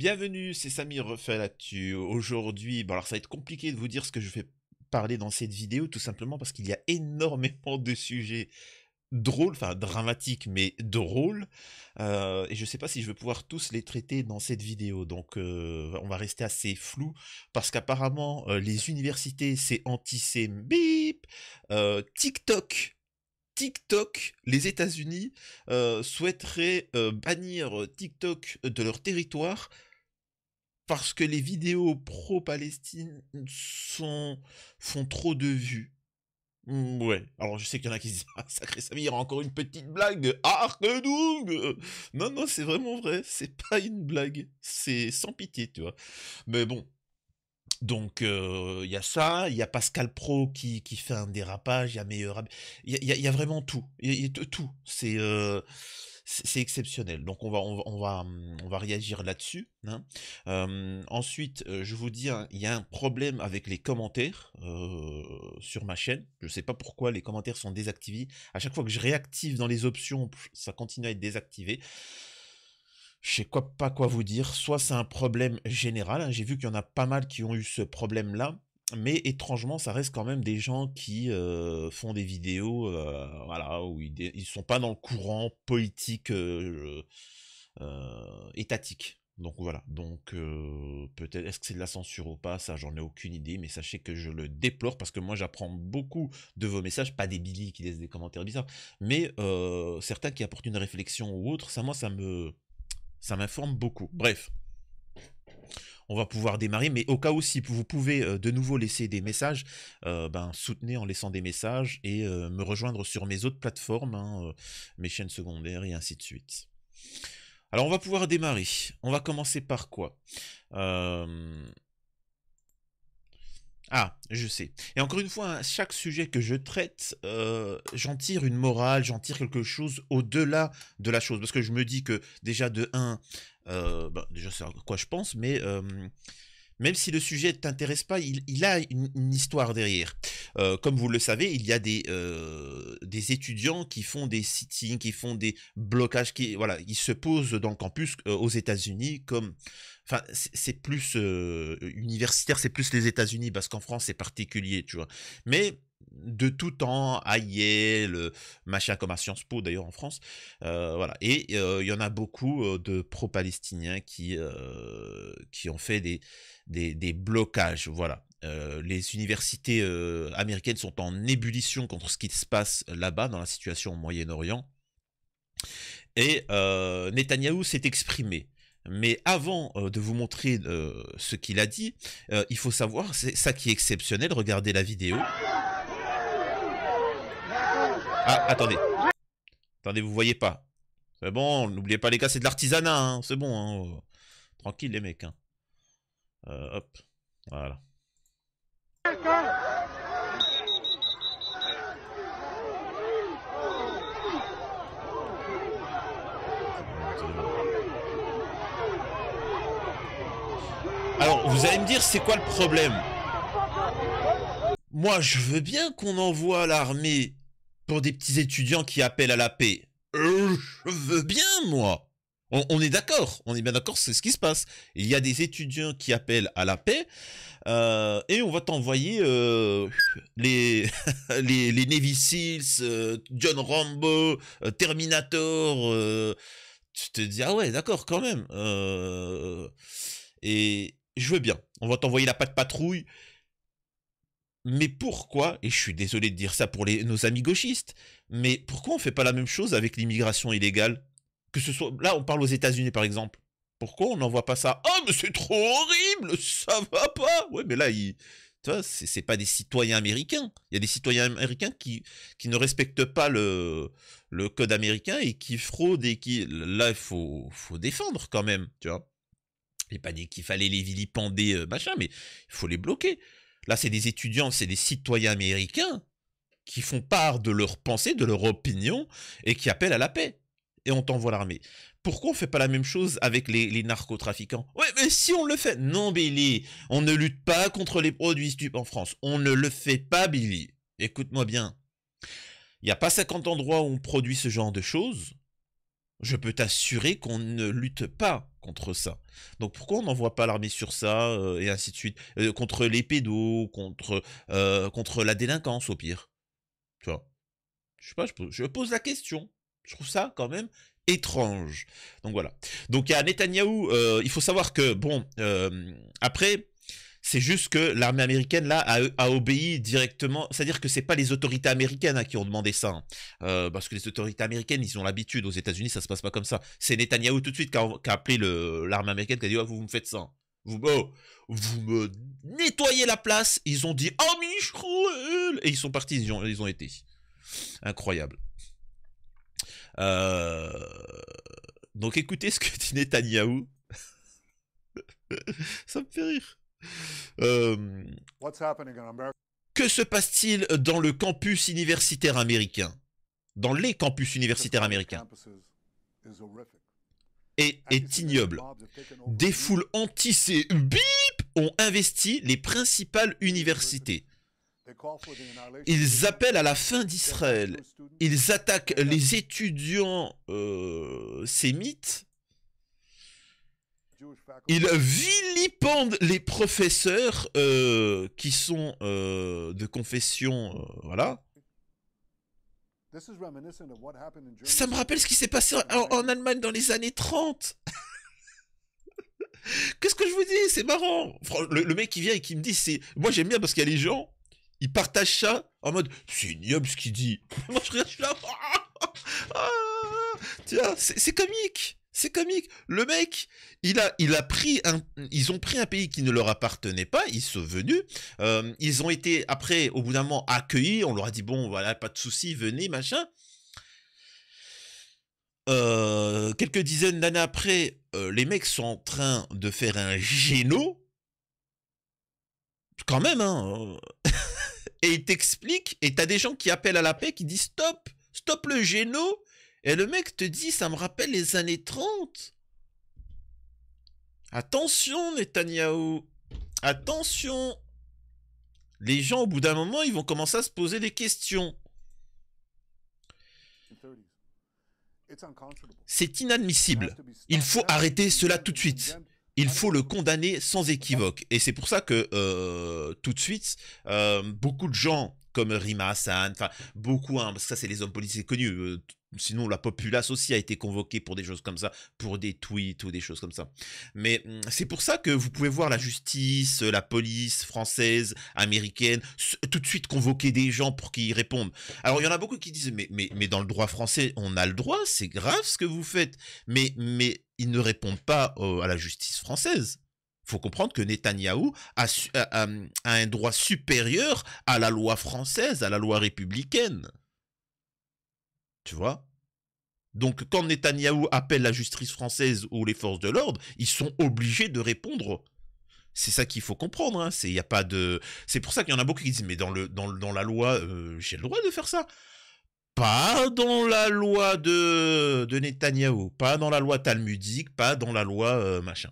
Bienvenue, c'est Samir refait Aujourd'hui, bon alors ça va être compliqué de vous dire ce que je vais parler dans cette vidéo, tout simplement parce qu'il y a énormément de sujets drôles, enfin dramatiques, mais drôles. Euh, et je ne sais pas si je vais pouvoir tous les traiter dans cette vidéo, donc euh, on va rester assez flou, parce qu'apparemment euh, les universités c'est anti bip, TikTok, TikTok, les États-Unis souhaiteraient bannir TikTok de leur territoire parce que les vidéos pro-Palestine sont font trop de vues. Mmh, ouais. Alors je sais qu'il y en a qui se disent ah, sacré Samy, il y encore une petite blague de Non non, c'est vraiment vrai, c'est pas une blague, c'est sans pitié, tu vois. Mais bon, donc euh, il y a ça, il y a Pascal Pro qui, fait un dérapage, il y a meilleur, il y a, vraiment tout, il y, a tout. C'est euh, c'est exceptionnel. Donc on va, on va, on va, hum, réagir là-dessus. Hein. ensuite, je vous dis, il y a un problème avec les commentaires sur ma chaîne. Je ne sais pas pourquoi les commentaires sont désactivés. À chaque fois que je réactive dans les options, ça continue à être désactivé je sais quoi, pas quoi vous dire. Soit c'est un problème général. Hein. J'ai vu qu'il y en a pas mal qui ont eu ce problème-là mais étrangement, ça reste quand même des gens qui euh, font des vidéos, euh, voilà, où ils, ne sont pas dans le courant politique euh, étatique. Donc voilà. Donc peut-être est-ce que c'est de la censure ou pas Ça, j'en ai aucune idée, mais sachez que je le déplore parce que moi, j'apprends beaucoup de vos messages, pas des Billy qui laissent des commentaires bizarres, mais certains qui apportent une réflexion ou autre. Ça, moi, ça me ça m'informe beaucoup. Bref on va pouvoir démarrer. Mais au cas où, si vous pouvez euh, de nouveau laisser des messages, euh, ben, soutenez en laissant des messages et euh, me rejoindre sur mes autres plateformes, hein, mes chaînes secondaires et ainsi de suite. Alors on va pouvoir démarrer. On va commencer par quoi Ah, je sais. Et encore une fois, hein, chaque sujet que je traite, j'en tire une morale, j'en tire quelque chose au-delà de la chose. Parce que je me dis que déjà de 1, euh, bah, déjà c'est à quoi je pense, mais euh, même si le sujet ne t'intéresse pas, il, a une, histoire derrière. Euh, comme vous le savez, il y a des, des étudiants qui font des sittings, qui font des blocages, qui voilà, ils se posent dans le campus aux États-Unis comme, enfin, c'est plus universitaire, c'est plus les États-Unis parce qu'en France c'est particulier, tu vois. Mais de tout temps, à Yale, machin comme à Sciences Po d'ailleurs en France. Euh, voilà. Et euh, il y en a beaucoup euh, de pro-palestiniens qui, qui ont fait des, blocages. Voilà. les universités américaines sont en ébullition contre ce qui se passe là-bas, dans la situation au Moyen-Orient. Et Netanyahou s'est exprimé. Mais avant de vous montrer ce qu'il a dit, il faut savoir, c'est ça qui est exceptionnel, regardez la vidéo. Ah, attendez. Attendez, vous voyez pas. C'est bon, n'oubliez pas les gars, c'est de l'artisanat, hein. c'est bon. Hein. Tranquille les mecs. Hein. Euh, hop, voilà. Alors, vous allez me dire, c'est quoi le problème Moi, je veux bien qu'on envoie l'armée des petits étudiants qui appellent à la paix. Euh, je veux bien, moi. On, est d'accord, on est bien d'accord, c'est ce qui se passe. Il y a des étudiants qui appellent à la paix euh, et on va t'envoyer euh, les, les, les Navy Seals, John Rambo, Terminator. tu te dis, ah ouais, d'accord, quand même. et je veux bien, on va t'envoyer la patte patrouille mais pourquoi, et je suis désolé de dire ça pour nos amis gauchistes, mais pourquoi on ne fait pas la même chose avec l'immigration illégale Que ce soit. Là, on parle aux États-Unis par exemple. Pourquoi on n'envoie pas ça Ah, oh, mais c'est trop horrible Ça va pas Ouais, mais là, Tu vois, c'est pas des citoyens américains. Il y a des citoyens américains qui, qui ne respectent pas le, le code américain et qui fraudent et qui. Là, il faut, défendre quand même, tu vois. n'est pas dit qu'il fallait les vilipender, euh, machin, mais il faut les bloquer. Là, c'est des étudiants, c'est des citoyens américains qui font part de leur pensée, de leur opinion, et qui appellent à la paix. Et on t'envoie l'armée. Pourquoi on fait pas la même chose avec les, narcotrafiquants Ouais, mais si on le fait Non, Billy, on ne lutte pas contre les produits stupes en France. On ne le fait pas, Billy. Écoute-moi bien. Il n'y a pas 50 endroits où on produit ce genre de choses. Je peux t'assurer qu'on ne lutte pas contre ça. Donc pourquoi on n'envoie pas l'armée sur ça euh, et ainsi de suite euh, contre les pédos, contre euh, contre la délinquance au pire. Tu vois Je sais pas, je pose, la question. Je trouve ça quand même étrange. Donc voilà. Donc il y a Netanyahou. il faut savoir que bon après c'est juste que l'armée américaine, là, a, obéi directement. C'est-à-dire que c'est pas les autorités américaines hein, qui ont demandé ça. Hein. Euh, parce que les autorités américaines, ils ont l'habitude. Aux États-Unis, ça se passe pas comme ça. C'est Netanyahu tout de suite qui a, appelé l'armée américaine, qui a dit oh, vous, me faites ça. Vous, oh, vous me nettoyez la place. Ils ont dit Oh, Michel Et ils sont partis, ils ont, été. Incroyable. Euh, donc écoutez ce que dit Netanyahu, ça me fait rire. Euh, que se passe-t-il dans le campus universitaire américain Dans les campus universitaires américains et est ignoble. Des foules anti e bip ont investi les principales universités. Ils appellent à la fin d'Israël. Ils attaquent les étudiants euh, sémites il vilipende les professeurs euh, qui sont euh, de confession, euh, voilà. Ça me rappelle ce qui s'est passé en, Allemagne dans les années 30. Qu'est-ce que je vous dis C'est marrant. Le, mec qui vient et qui me dit, c'est moi j'aime bien parce qu'il y a les gens, ils partagent ça en mode, c'est ignoble ce qu'il dit. moi je regarde là, ah, c'est comique. C'est comique. Le mec, il a, il a pris un, ils ont pris un pays qui ne leur appartenait pas. Ils sont venus. Euh, ils ont été après, au bout d'un moment, accueillis. On leur a dit bon, voilà, pas de souci, venez, machin. Euh, quelques dizaines d'années après, euh, les mecs sont en train de faire un géno. Quand même, hein. et ils t'expliquent, et t'as des gens qui appellent à la paix, qui disent stop, stop le géno, et le mec te dit, ça me rappelle les années 30. Attention, Netanyahu. Attention. Les gens, au bout d'un moment, ils vont commencer à se poser des questions. C'est inadmissible. Il faut arrêter cela tout de suite. Il faut le condamner sans équivoque. Et c'est pour ça que euh, tout de suite, euh, beaucoup de gens comme Rima Hassan, enfin beaucoup, hein, parce que ça c'est les hommes politiques connus, euh, Sinon, la populace aussi a été convoquée pour des choses comme ça, pour des tweets ou des choses comme ça. Mais mm, c'est pour ça que vous pouvez voir la justice, la police française, américaine, tout de suite convoquer des gens pour qu'ils répondent. Alors, il y en a beaucoup qui disent, mais, dans le droit français, on a le droit, c'est grave ce que vous faites. Mais, mais ils ne répondent pas à la justice française faut comprendre que Netanyahou a, un droit supérieur à la loi française, à la loi républicaine. Tu vois Donc quand Netanyahou appelle la justice française ou les forces de l'ordre, ils sont obligés de répondre. C'est ça qu'il faut comprendre. Hein. C'est y a pas de. C'est pour ça qu'il y en a beaucoup qui disent mais dans le dans, dans la loi euh, j'ai le droit de faire ça. Pas dans la loi de de Netanyahou, pas dans la loi talmudique, pas dans la loi euh, machin.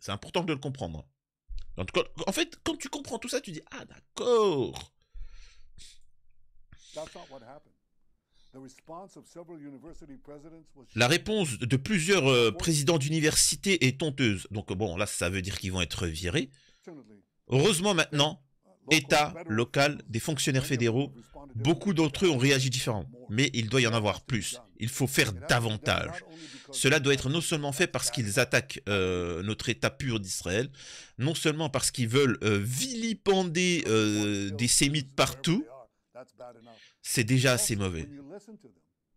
C'est important de le comprendre. En, fait, quand tu comprends tout ça, tu dis ah d'accord. La réponse de plusieurs euh, présidents d'université est honteuse. Donc bon, là, ça veut dire qu'ils vont être virés. Heureusement maintenant, État, local, des fonctionnaires fédéraux, beaucoup d'entre eux ont réagi différemment. Mais il doit y en avoir plus. Il faut faire davantage. Cela doit être non seulement fait parce qu'ils attaquent euh, notre État pur d'Israël, non seulement parce qu'ils veulent euh, vilipender des sémites partout, c'est déjà assez mauvais.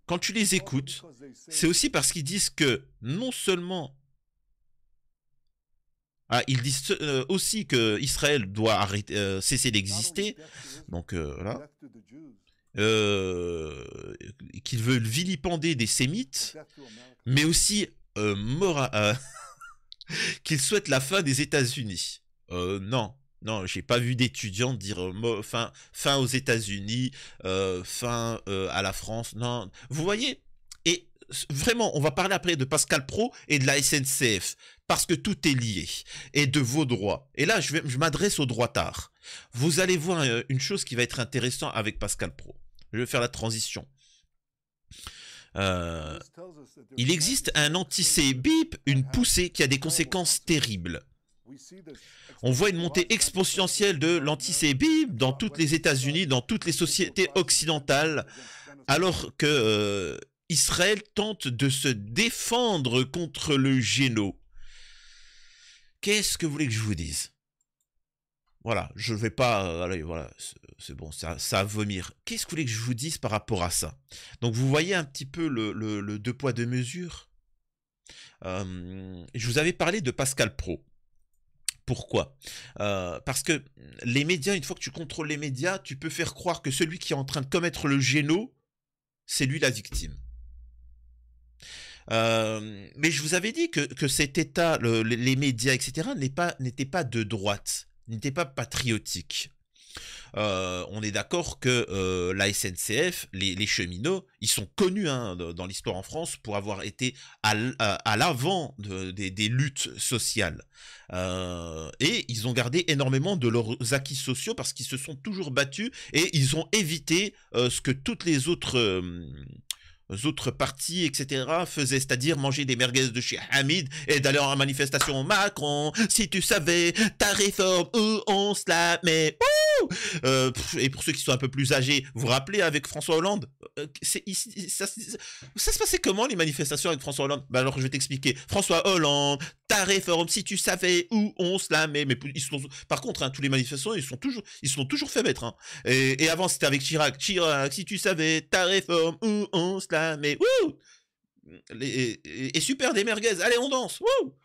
Quand tu les écoutes, c'est aussi parce qu'ils disent que non seulement... Ah, ils disent euh, aussi que Israël doit euh, cesser d'exister, donc euh, voilà, qu'ils veulent vilipender des sémites, mais aussi qu'ils souhaitent la fin des États-Unis. non, non, j'ai pas vu d'étudiants dire euh, fin, fin aux États-Unis, euh, fin euh, à la France. Non, vous voyez. Et vraiment, on va parler après de Pascal Pro et de la SNCF parce que tout est lié et de vos droits. Et là, je, m'adresse aux droit tard. Vous allez voir une chose qui va être intéressante avec Pascal Pro. Je vais faire la transition. il existe un anti-bip, une poussée qui a des conséquences terribles. On voit une montée exponentielle de l'antisémitisme dans toutes les États-Unis, dans toutes les sociétés occidentales, alors que euh, Israël tente de se défendre contre le géno. Qu'est-ce que vous voulez que je vous dise Voilà, je ne vais pas... Euh, voilà, c'est bon, ça, ça vomir. Qu'est-ce que vous voulez que je vous dise par rapport à ça Donc vous voyez un petit peu le, deux poids deux mesures euh, je vous avais parlé de Pascal Pro. Pourquoi euh, Parce que les médias, une fois que tu contrôles les médias, tu peux faire croire que celui qui est en train de commettre le géno, c'est lui la victime. Euh, mais je vous avais dit que, cet État, les médias, etc., n'étaient pas, pas de droite, n'était pas patriotique. Euh, on est d'accord que euh, la SNCF, les, cheminots, ils sont connus hein, dans l'histoire en France pour avoir été à, l'avant des, luttes sociales. Euh, et ils ont gardé énormément de leurs acquis sociaux parce qu'ils se sont toujours battus et ils ont évité ce que toutes les autres autres partis, etc., faisaient, c'est-à-dire manger des merguez de chez Hamid et d'aller en manifestation Macron, si tu savais ta réforme, où on se la met, Et pour ceux qui sont un peu plus âgés, vous vous rappelez avec François Hollande euh, ça, ça, se passait comment les manifestations avec François Hollande bah, alors je vais t'expliquer. François Hollande, ta réforme, si tu savais où on se la met, mais par contre, hein, tous les manifestants, ils sont toujours, ils sont toujours fait hein. mettre. Et, avant c'était avec Chirac, Chirac, si tu savais ta réforme, où on se la Hein, mais wouh et, super des merguez, allez on danse, wouh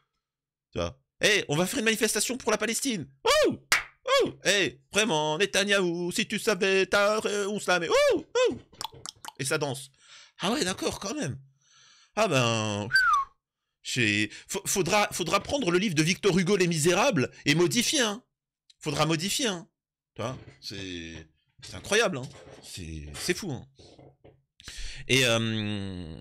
Tu vois eh, on va faire une manifestation pour la Palestine, wouh Wouh hey, eh, vraiment, Netanyahu, si tu savais, t'as, on se la met, Et ça danse. Ah ouais, d'accord, quand même. Ah ben... Faudra, faudra prendre le livre de Victor Hugo, Les Misérables, et modifier, hein. Faudra modifier, hein. C'est incroyable, hein. C'est fou, hein. Et, euh,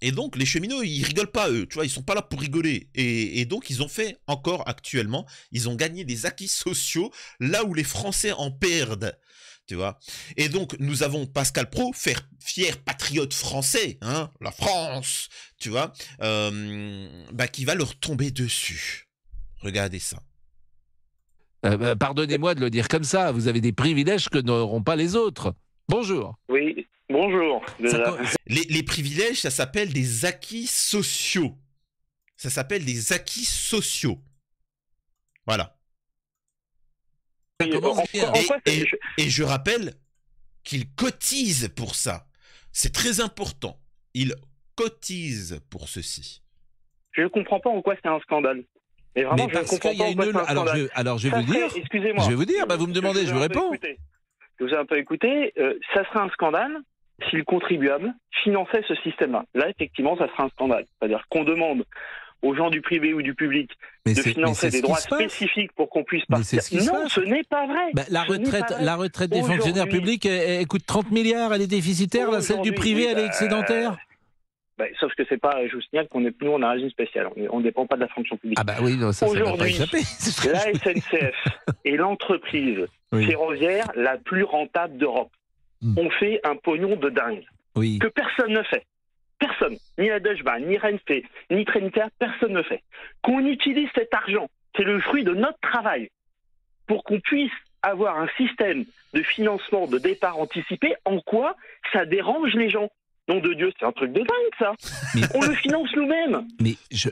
et donc, les cheminots, ils rigolent pas, eux, tu vois, ils sont pas là pour rigoler. Et, donc, ils ont fait encore actuellement, ils ont gagné des acquis sociaux là où les Français en perdent. Tu vois et donc, nous avons Pascal Pro, fier patriote français, hein, la France, tu vois, euh, bah, qui va leur tomber dessus. Regardez ça. Euh, bah, pardonnez-moi de le dire comme ça, vous avez des privilèges que n'auront pas les autres. Bonjour. Oui, Bonjour. Les, privilèges, ça s'appelle des acquis sociaux. Ça s'appelle des acquis sociaux. Voilà. et, je rappelle qu'ils cotisent pour ça. C'est très important. Ils cotisent pour ceci. Je ne comprends pas en quoi c'est un scandale. Mais vraiment, je comprends alors, Je, vais vous dire. Excusez-moi. Je vais vous dire. Bah, vous me demandez, je vous réponds. Je vous ai un peu écouté. Euh, ça serait un scandale si le contribuable finançait ce système-là. Là, effectivement, ça serait un scandale. C'est-à-dire qu'on demande aux gens du privé ou du public de financer des droits spécifiques pour qu'on puisse partir. non, ce n'est pas vrai. Bah, la, retraite, la retraite des fonctionnaires publics coûte 30 milliards, elle est déficitaire, la celle du privé, elle est bah, excédentaire. Bah, sauf que c'est pas, je vous signale qu'on est, plus on a un régime spécial. On ne dépend pas de la fonction publique. Ah bah oui, non, ça, Aujourd'hui, la SNCF est l'entreprise ferroviaire la plus rentable d'Europe. Hmm. on fait un pognon de dingue. Que personne ne fait. Personne. Ni la ni Renfe, ni Trinitaire, personne ne fait. Qu'on utilise cet argent, c'est le fruit de notre travail, pour qu'on puisse avoir un système de financement de départ anticipé, en quoi ça dérange les gens Nom de Dieu, c'est un truc de dingue, ça. on le finance nous-mêmes. Mais je,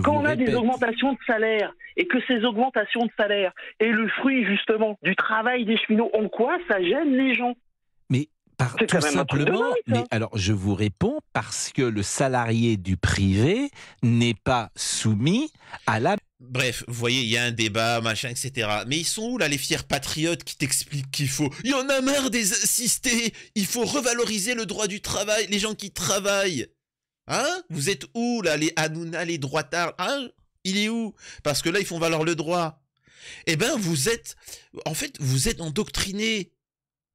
Quand on a des augmentations de salaire et que ces augmentations de salaire est le fruit, justement, du travail des cheminots, en quoi ça gêne les gens mais par, tout simplement, mais alors je vous réponds parce que le salarié du privé n'est pas soumis à la Bref, vous voyez, il y a un débat, machin, etc. Mais ils sont où là les fiers patriotes qui t'expliquent qu'il faut Il y en a marre des assistés Il faut revaloriser le droit du travail, les gens qui travaillent Hein Vous êtes où là les Hanouna, les droitards Hein Il est où Parce que là ils font valoir le droit. Eh ben vous êtes... En fait, vous êtes endoctrinés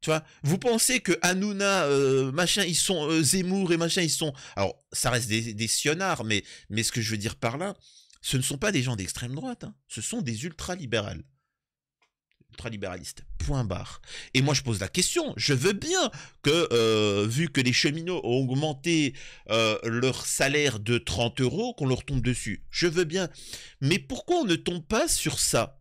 tu vois, vous pensez que Hanouna, euh, machin, ils sont euh, Zemmour et machin, ils sont. Alors, ça reste des, sionards, mais, mais ce que je veux dire par là, ce ne sont pas des gens d'extrême droite, hein. ce sont des ultralibérales ultralibéraliste. Point barre. Et moi, je pose la question. Je veux bien que, euh, vu que les cheminots ont augmenté leur salaire de 30 euros, qu'on leur tombe dessus. Je veux bien. Mais pourquoi on ne tombe pas sur ça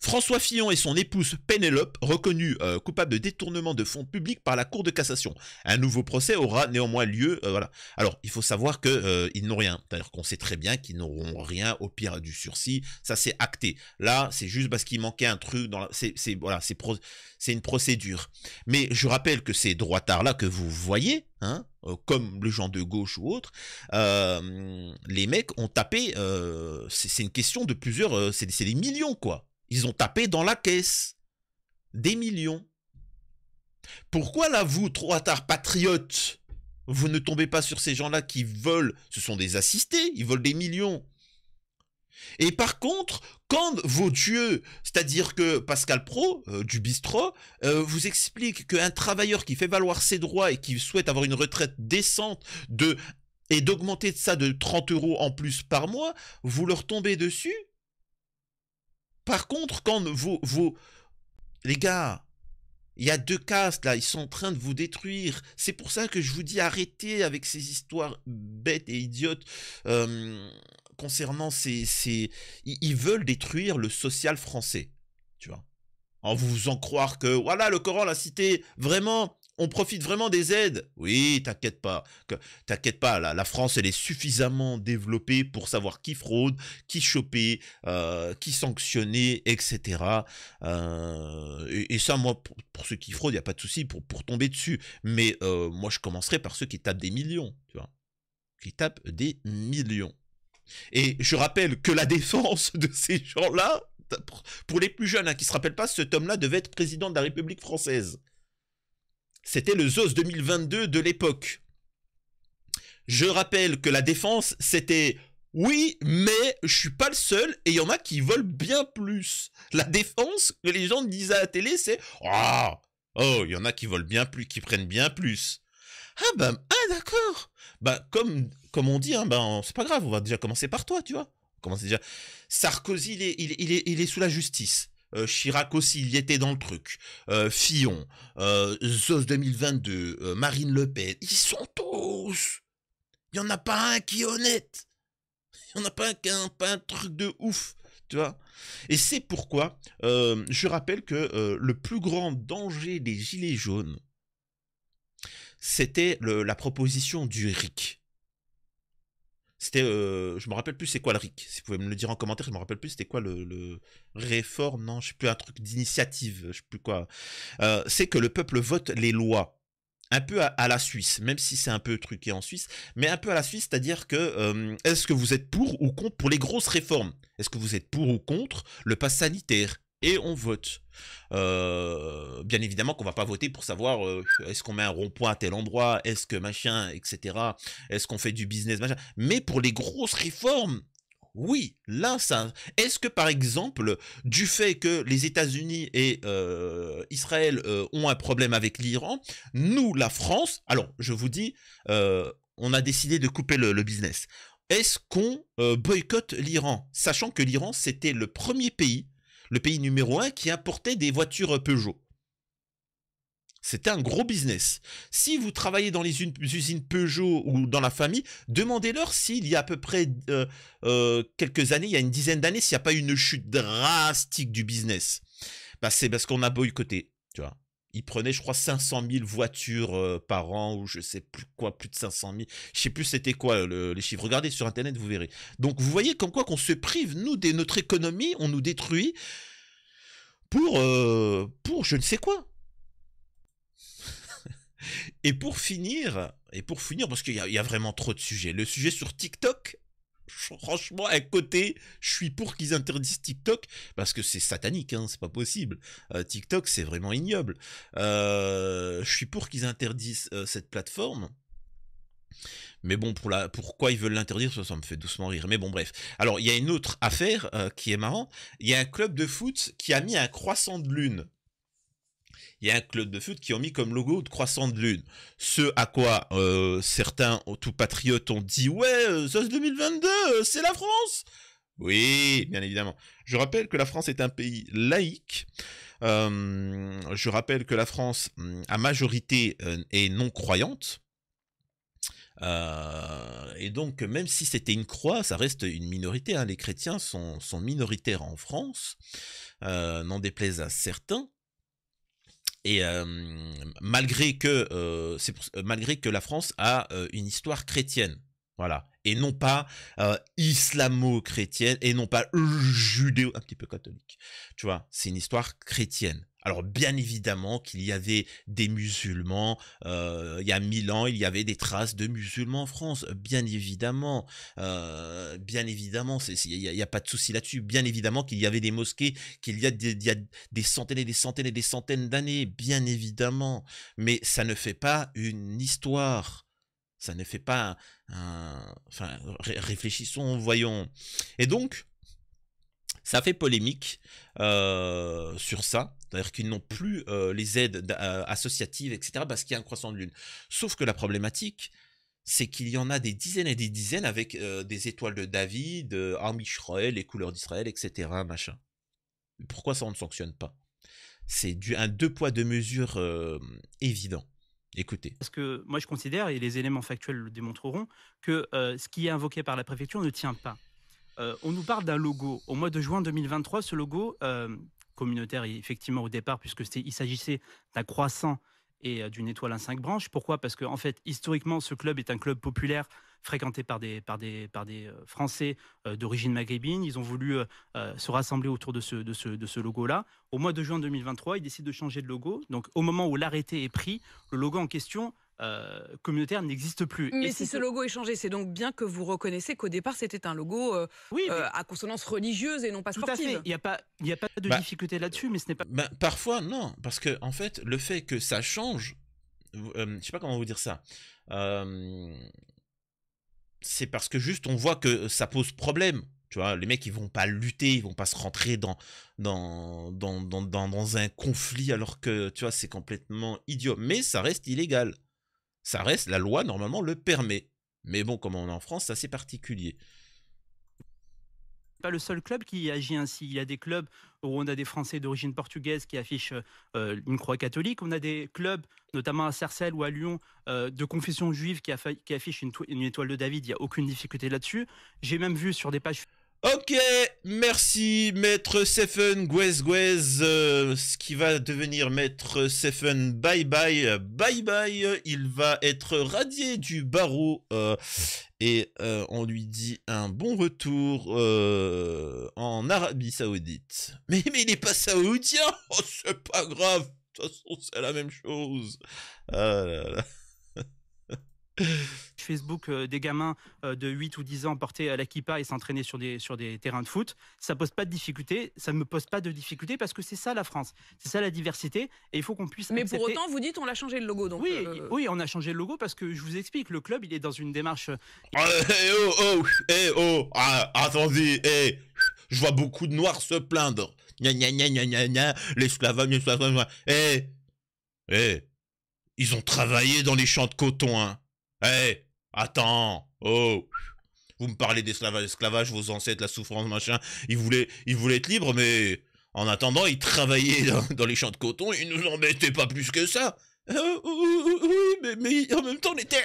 François Fillon et son épouse Pénélope, reconnus euh, coupables de détournement de fonds publics par la Cour de cassation. Un nouveau procès aura néanmoins lieu. Euh, voilà. Alors, il faut savoir qu'ils euh, n'ont rien. C'est-à-dire qu'on sait très bien qu'ils n'auront rien au pire du sursis. Ça, c'est acté. Là, c'est juste parce qu'il manquait un truc C'est voilà, une procédure. Mais je rappelle que ces droitards-là que vous voyez, hein, comme le genre de gauche ou autre, les mecs ont tapé... c'est une question de plusieurs... c'est des millions, quoi. Ils ont tapé dans la caisse des millions. Pourquoi là, vous, trois tard patriotes, vous ne tombez pas sur ces gens-là qui veulent, ce sont des assistés, ils veulent des millions. Et par contre, quand vos dieux, c'est-à-dire que Pascal Pro euh, du bistrot, euh, vous explique qu'un travailleur qui fait valoir ses droits et qui souhaite avoir une retraite décente de et d'augmenter de ça de 30 euros en plus par mois, vous leur tombez dessus par contre, quand vos, Les gars, il y a deux castes là, ils sont en train de vous détruire. C'est pour ça que je vous dis arrêtez avec ces histoires bêtes et idiotes euh, concernant ces, ces... Ils veulent détruire le social français, tu vois. En vous en croire que, voilà, le Coran l'a cité, vraiment, on profite vraiment des aides. Oui, t'inquiète pas. T'inquiète pas, la, France, elle est suffisamment développée pour savoir qui fraude, qui choper, euh, qui sanctionner, etc. Euh, et, ça, moi, pour, ceux qui fraudent, il n'y a pas de souci pour, tomber dessus. Mais euh, moi, je commencerai par ceux qui tapent des millions, tu vois. Qui tapent des millions. Et je rappelle que la défense de ces gens-là, pour les plus jeunes hein, qui ne se rappellent pas, ce homme-là devait être président de la République française. C'était le ZOS 2022 de l'époque. Je rappelle que la défense, c'était oui, mais je suis pas le seul et il y en a qui volent bien plus. La défense que les gens disent à la télé, c'est ah, oh, il y en a qui volent bien plus, qui prennent bien plus. Ah bah d'accord. Bah comme comme on dit, hein, ben, c'est pas grave, on va déjà commencer par toi, tu vois. commence déjà. Sarkozy, il, est, il est sous la justice. Euh, Chirac aussi, il y était dans le truc. Euh, Fillon, euh, ZOS 2022, Marine Le Pen, ils sont tous. Il n'y en a pas un qui est honnête. Il n'y en a pas un, pas un truc de ouf. Tu vois Et c'est pourquoi je rappelle que le plus grand danger des Gilets jaunes, c'était la proposition du RIC. C'était, euh, je me rappelle plus c'est quoi le RIC. Si vous pouvez me le dire en commentaire, je me rappelle plus c'était quoi le, le, réforme, non, je sais plus un truc d'initiative, je sais plus quoi. Euh, c'est que le peuple vote les lois, un peu à, la Suisse, même si c'est un peu truqué en Suisse, mais un peu à la Suisse, c'est-à-dire que euh, est-ce que vous êtes pour ou contre pour les grosses réformes Est-ce que vous êtes pour ou contre le pass sanitaire et on vote. Euh, bien évidemment qu'on va pas voter pour savoir euh, est-ce qu'on met un rond-point à tel endroit, est-ce que machin, etc. Est-ce qu'on fait du business, machin. Mais pour les grosses réformes, oui, là, ça. Est-ce que par exemple, du fait que les États-Unis et euh, Israël ont un problème avec l'Iran, nous, la France, alors je vous dis, on a décidé de couper le, le business. Est-ce qu'on boycotte l'Iran, sachant que l'Iran c'était le premier pays le pays numéro un qui importait des voitures Peugeot. C'était un gros business. Si vous travaillez dans les usines Peugeot ou dans la famille, demandez-leur s'il y a à peu près euh, euh, quelques années, il y a une dizaine d'années, s'il n'y a pas eu une chute drastique du business. Bah, c'est parce qu'on a boycotté, tu vois il prenait, je crois, 500 000 voitures euh, par an, ou je sais plus quoi, plus de 500 000. Je sais plus c'était quoi euh, les chiffres. Regardez sur Internet, vous verrez. Donc, vous voyez comme quoi qu'on se prive, nous, de notre économie, on nous détruit pour, euh, pour je ne sais quoi. et pour finir, et pour finir, parce qu'il y, a vraiment trop de sujets. Le sujet sur TikTok, franchement, à côté, je suis pour qu'ils interdisent TikTok parce que c'est satanique, hein, c'est pas possible. Euh, TikTok, c'est vraiment ignoble. Euh, je suis pour qu'ils interdisent euh, cette plateforme. Mais bon, pour la, pourquoi ils veulent l'interdire, ça, ça, me fait doucement rire. Mais bon, bref. Alors, il y a une autre affaire qui est marrant. Il y a un club de foot qui a mis un croissant de lune il y a un club de foot qui ont mis comme logo de croissant de lune. Ce à quoi euh, certains oh, tout patriotes ont dit ouais, euh, ça c'est 2022, euh, c'est la France. Oui, bien évidemment. Je rappelle que la France est un pays laïque. je rappelle que la France, à mm, majorité, est non croyante. et donc, même si c'était une croix, ça reste une minorité. Hein. Les chrétiens sont, minoritaires en France, n'en déplaise à certains. Et malgré, que, malgré que la France a une histoire chrétienne, voilà, et non pas islamo-chrétienne, et non pas judéo, un petit peu catholique. Tu vois, c'est une histoire chrétienne. Alors bien évidemment qu'il y avait des musulmans, euh, il y a mille ans, il y avait des traces de musulmans en France, bien évidemment, euh, bien évidemment, il n'y a, pas de souci là-dessus, bien évidemment qu'il y avait des mosquées, qu'il y, a des, centaines et des centaines et des centaines d'années, bien évidemment, mais ça ne fait pas une histoire. Ça ne fait pas un... Enfin, réfléchissons, voyons. Et donc, ça fait polémique euh, sur ça. C'est-à-dire qu'ils n'ont plus euh, les aides euh, associatives, etc., parce qu'il y a un croissant de lune. Sauf que la problématique, c'est qu'il y en a des dizaines et des dizaines avec euh, des étoiles de David, euh, les couleurs d'Israël, etc., machin. Pourquoi ça, on ne sanctionne pas C'est un deux poids, deux mesures évident. Écoutez. Parce que moi, je considère, et les éléments factuels le démontreront, que ce qui est invoqué par la préfecture ne tient pas. on nous parle d'un logo. Au mois de juin 2023, ce logo, communautaire, effectivement, au départ, puisque il s'agissait d'un croissant et euh, d'une étoile à cinq branches. Pourquoi Parce qu'en fait, historiquement, ce club est un club populaire fréquenté par des, par des, par des euh, Français euh, d'origine maghrébine. Ils ont voulu se rassembler autour de ce, de ce, de ce logo-là. Au mois de juin 2023, ils décident de changer de logo. Donc, au moment où l'arrêté est pris, le logo en question euh, communautaire n'existe plus. Mais Et si ce logo est changé, c'est donc bien que vous reconnaissez qu'au départ c'était un logo euh, euh, à consonance religieuse et non pas sportive. Il n'y a pas, de bah, difficulté là-dessus, mais ce n'est pas. Bah, parfois non, parce que en fait le fait que ça change, je ne sais pas comment vous dire ça. c'est parce que juste on voit que ça pose problème. Tu vois, les mecs, ils vont pas lutter, ils vont pas se rentrer dans, dans, dans, dans, dans un conflit alors que, tu vois, c'est complètement idiot. Mais ça reste illégal. Ça reste, la loi normalement le permet. Mais bon, comme on est en France, c'est assez particulier. Pas le seul club qui agit ainsi. Il y a des clubs où on a des Français d'origine portugaise qui affichent euh, une croix catholique. On a des clubs, notamment à Sarcelles ou à Lyon, euh, de confession juive qui, affichent une, une étoile de David. Il n'y a aucune difficulté là-dessus. J'ai même vu sur des pages Ok, merci maître Sefen Guez Guez, euh, ce qui va devenir maître Sefen bye bye, bye bye, il va être radié du barreau euh, et euh, on lui dit un bon retour en Arabie Saoudite. Mais, mais il n'est pas saoudien, oh, c'est pas grave, de toute façon c'est la même chose. Ah Facebook euh, des gamins euh, de 8 ou 10 ans porter à la kippa et s'entraîner sur des, sur des terrains de foot, ça pose pas de difficulté, ça ne me pose pas de difficulté parce que c'est ça la France, c'est ça la diversité et il faut qu'on puisse Mais pour autant, vous dites on a changé le logo donc Oui, euh, oui, on a changé le logo parce que je vous explique, le club, il est dans une démarche oh, oh, oh, eh, oh ah, attendez, eh, je vois beaucoup de noirs se plaindre. Gna gna gna gna gna gna, l'esclavage, l'esclavage. Eh Eh Ils ont travaillé dans les champs de coton hein. Hé eh, Attends Oh Vous me parlez d'esclavage, vos ancêtres, la souffrance, machin. Ils voulaient, ils voulaient être libres, mais en attendant, ils travaillaient dans, les champs de coton, ils nous embêtaient pas plus que ça. Euh, euh, euh, oui, mais, en même temps, on était,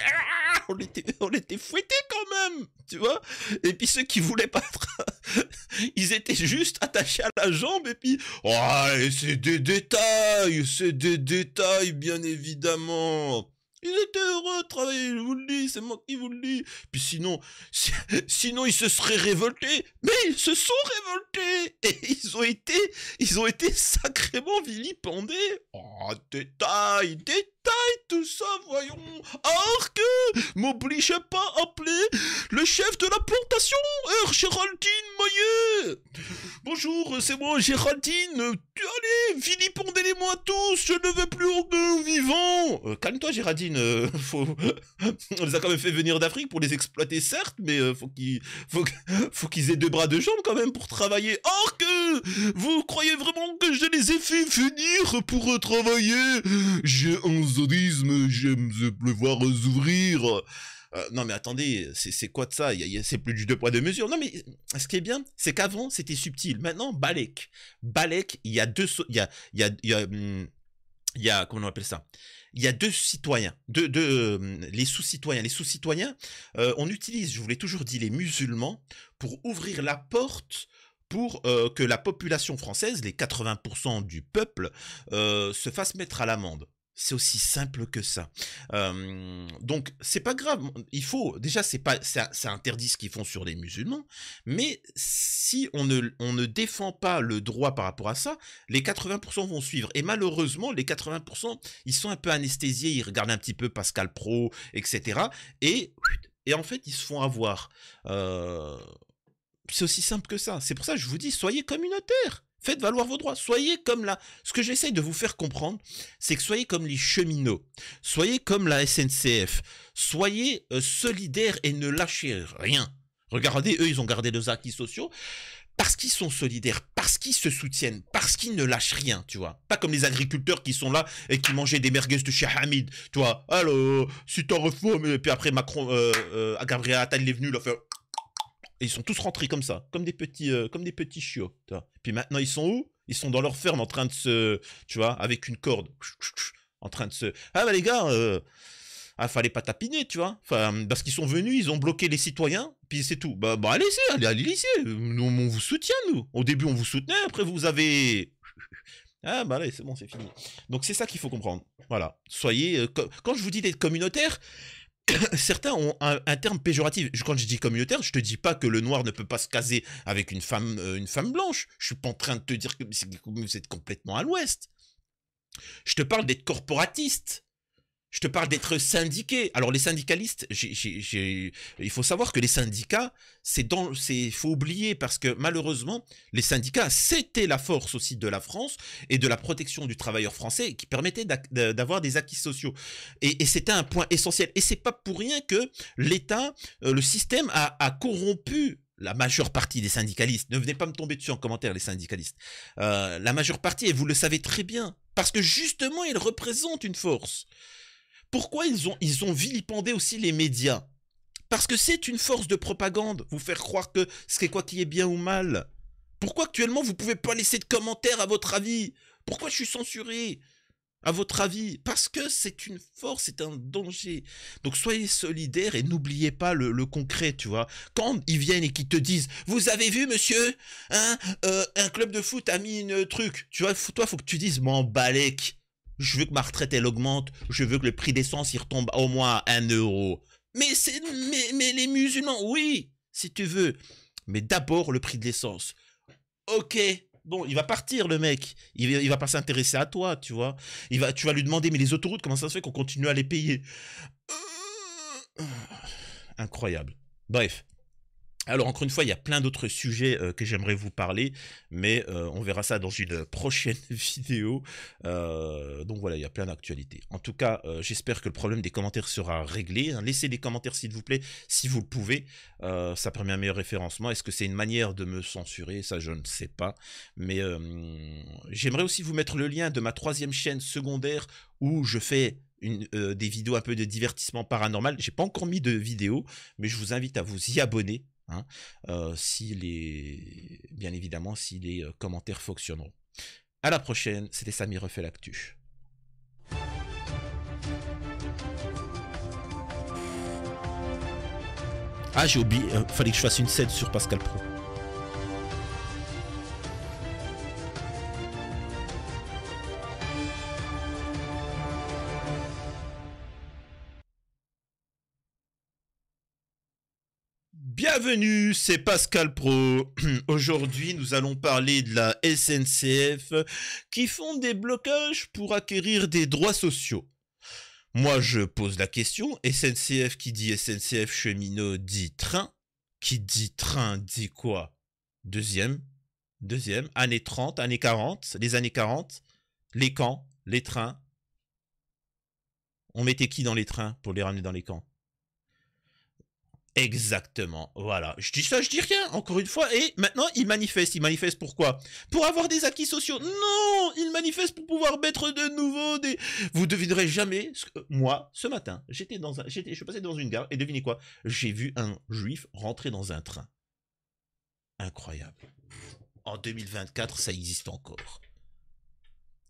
ah, on était, on était fouettés quand même, tu vois. Et puis ceux qui voulaient pas, ils étaient juste attachés à la jambe. Et puis, oh, c'est des détails, c'est des détails, bien évidemment. Ils étaient heureux de travailler, je vous le dis, c'est moi qui vous le dis. Puis sinon, sinon ils se seraient révoltés. Mais ils se sont révoltés et ils ont été, ils ont été sacrément vilipendés. Oh, détail, détail tout ça, voyons. Orque m'obligez pas à appeler le chef de la plantation, R. Géraldine Maillet. Bonjour, c'est moi, Géraldine. Allez, vilipendez-les-moi tous, je ne veux plus aucun vivant. Euh, calme-toi, Géraldine. Euh, faut... On les a quand même fait venir d'Afrique pour les exploiter, certes, mais euh, faut qu'ils faut... qu'ils aient deux bras, de jambes quand même pour travailler. Orque vous croyez vraiment que je les ai fait venir pour travailler J'ai 11 zodisme, j'aime le voir s'ouvrir. Euh, non mais attendez, c'est quoi de ça C'est plus du deux poids deux mesures. Non mais ce qui est bien, c'est qu'avant c'était subtil. Maintenant, Balek, Balek, il y a deux, il y a, il y a, hum, y a, comment on appelle ça il y a deux citoyens, deux, de, hum, les sous-citoyens. Les sous-citoyens, euh, on utilise, je vous l'ai toujours dit, les musulmans pour ouvrir la porte pour euh, que la population française, les 80% du peuple, se fasse mettre à l'amende. C'est aussi simple que ça. donc c'est pas grave. Il faut déjà c'est pas ça, interdit ce qu'ils font sur les musulmans, mais si on ne ne défend pas le droit par rapport à ça, les 80% vont suivre. Et malheureusement les 80% ils sont un peu anesthésiés, ils regardent un petit peu Pascal Pro, etc. Et et en fait ils se font avoir. c'est aussi simple que ça. C'est pour ça que je vous dis soyez communautaires. Faites valoir vos droits. Soyez comme la... Ce que j'essaye de vous faire comprendre, c'est que soyez comme les cheminots. Soyez comme la SNCF. Soyez euh, solidaires et ne lâchez rien. Regardez, eux, ils ont gardé nos acquis sociaux parce qu'ils sont solidaires, parce qu'ils se soutiennent, parce qu'ils ne lâchent rien, tu vois. Pas comme les agriculteurs qui sont là et qui mangeaient des merguez de chez Hamid, tu vois. Alors, si t'en refais, mais puis après Macron, à euh, euh, Gabriel Attal, il est venu, il a fait ils sont tous rentrés comme ça, comme des petits, euh, comme des petits chiots. Puis maintenant, ils sont où Ils sont dans leur ferme en train de se. Tu vois, avec une corde. En train de se. Ah bah les gars, euh, ah, fallait pas tapiner, tu vois. Enfin, parce qu'ils sont venus, ils ont bloqué les citoyens, puis c'est tout. Bah, bah allez, allez, allez, y Nous, on vous soutient, nous. Au début, on vous soutenait, après, vous avez. Ah bah allez, c'est bon, c'est fini. Donc c'est ça qu'il faut comprendre. Voilà. Soyez... Euh, quand je vous dis d'être communautaire, certains ont un, terme péjoratif. Quand je dis communautaire, je te dis pas que le noir ne peut pas se caser avec une femme, euh, une femme blanche. Je suis pas en train de te dire que vous êtes complètement à l'ouest. Je te parle d'être corporatiste. Je te parle d'être syndiqué. Alors les syndicalistes, il faut savoir que les syndicats, c'est dans, c'est, faut oublier parce que malheureusement, les syndicats, c'était la force aussi de la France et de la protection du travailleur français qui permettait d'avoir des acquis sociaux. Et, c'était un point essentiel. Et c'est pas pour rien que l'État, euh, le système a, corrompu la majeure partie des syndicalistes, ne venez pas me tomber dessus en commentaire les syndicalistes, euh, la majeure partie, et vous le savez très bien, parce que justement, ils représentent une force. Pourquoi ils ont, ils ont vilipendé aussi les médias Parce que c'est une force de propagande, vous faire croire que ce qui est quoi qui est bien ou mal. Pourquoi actuellement vous pouvez pas laisser de commentaires à votre avis Pourquoi je suis censuré à votre avis Parce que c'est une force, c'est un danger. Donc soyez solidaires et n'oubliez pas le, concret, tu vois. Quand ils viennent et qu'ils te disent, vous avez vu, monsieur, hein, euh, un club de foot a mis une truc. Tu vois, toi, faut que tu dises, m'en balèque je veux que ma retraite elle augmente, je veux que le prix d'essence il retombe au moins à 1 euro. Mais, c'est, mais, les musulmans, oui, si tu veux. Mais d'abord le prix de l'essence. Ok, bon, il va partir le mec. Il, il va pas s'intéresser à toi, tu vois. Il va, tu vas lui demander, mais les autoroutes, comment ça se fait qu'on continue à les payer euh, Incroyable. Bref. Alors encore une fois, il y a plein d'autres sujets euh, que j'aimerais vous parler, mais euh, on verra ça dans une prochaine vidéo. Euh, donc voilà, il y a plein d'actualités. En tout cas, j'espère que le problème des commentaires sera réglé. Hein. Laissez des commentaires s'il vous plaît, si vous le pouvez. ça permet un meilleur référencement. Est-ce que c'est une manière de me censurer Ça, je ne sais pas. Mais j'aimerais aussi vous mettre le lien de ma troisième chaîne secondaire où je fais des vidéos un peu de divertissement paranormal. J'ai pas encore mis de vidéo, mais je vous invite à vous y abonner Hein, euh, si les, bien évidemment, si les euh, commentaires fonctionneront. À la prochaine, c'était Samir, refait l'actu. Ah, j'ai oublié, il euh, fallait que je fasse une scène sur Pascal Pro. Bienvenue, c'est Pascal Pro. Aujourd'hui, nous allons parler de la SNCF qui font des blocages pour acquérir des droits sociaux. Moi, je pose la question, SNCF qui dit SNCF cheminot dit train, qui dit train dit quoi Deuxième, deuxième, années 30, années 40, les années 40, les camps, les trains. On mettait qui dans les trains pour les ramener dans les camps Exactement, voilà. Je dis ça, je dis rien, encore une fois. Et maintenant, il manifeste. Il manifeste pourquoi Pour avoir des acquis sociaux. Non Il manifeste pour pouvoir mettre de nouveau des... Vous devinerez jamais... Ce que... Moi, ce matin, j'étais dans un... j'étais... je passais dans une gare, et devinez quoi J'ai vu un juif rentrer dans un train. Incroyable. En 2024, ça existe encore.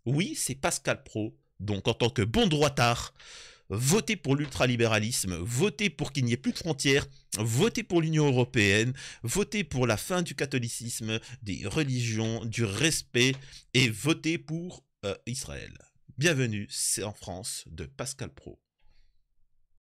Oui, c'est Pascal Pro. Donc, en tant que bon droitard, voter pour l'ultralibéralisme, voter pour qu'il n'y ait plus de frontières, voter pour l'Union européenne, voter pour la fin du catholicisme, des religions, du respect et voter pour euh, Israël. Bienvenue, c'est en France de Pascal Pro.